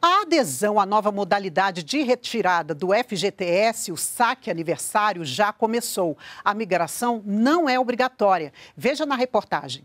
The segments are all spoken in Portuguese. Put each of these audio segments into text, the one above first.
A adesão à nova modalidade de retirada do FGTS, o saque aniversário, já começou. A migração não é obrigatória. Veja na reportagem.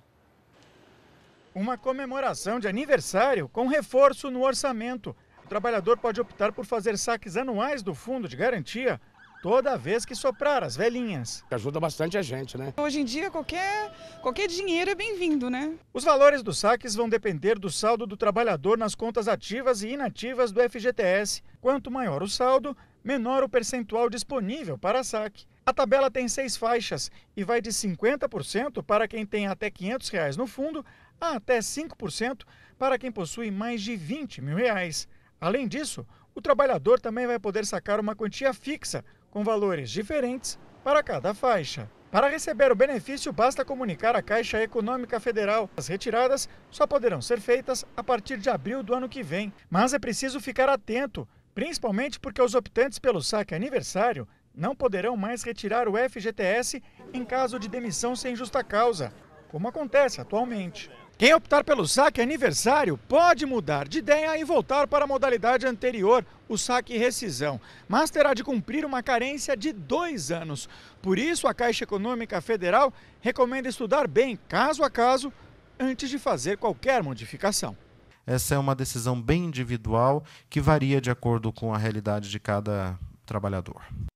Uma comemoração de aniversário com reforço no orçamento. O trabalhador pode optar por fazer saques anuais do fundo de garantia toda vez que soprar as velhinhas. Ajuda bastante a gente, né? Hoje em dia, qualquer, qualquer dinheiro é bem-vindo, né? Os valores dos saques vão depender do saldo do trabalhador nas contas ativas e inativas do FGTS. Quanto maior o saldo, menor o percentual disponível para saque. A tabela tem seis faixas e vai de 50% para quem tem até R$ 500 reais no fundo a até 5% para quem possui mais de 20 mil reais. Além disso, o trabalhador também vai poder sacar uma quantia fixa, com valores diferentes para cada faixa. Para receber o benefício, basta comunicar à Caixa Econômica Federal. As retiradas só poderão ser feitas a partir de abril do ano que vem. Mas é preciso ficar atento, principalmente porque os optantes pelo saque aniversário não poderão mais retirar o FGTS em caso de demissão sem justa causa, como acontece atualmente. Quem optar pelo saque aniversário pode mudar de ideia e voltar para a modalidade anterior, o saque rescisão, mas terá de cumprir uma carência de dois anos. Por isso, a Caixa Econômica Federal recomenda estudar bem, caso a caso, antes de fazer qualquer modificação. Essa é uma decisão bem individual que varia de acordo com a realidade de cada trabalhador.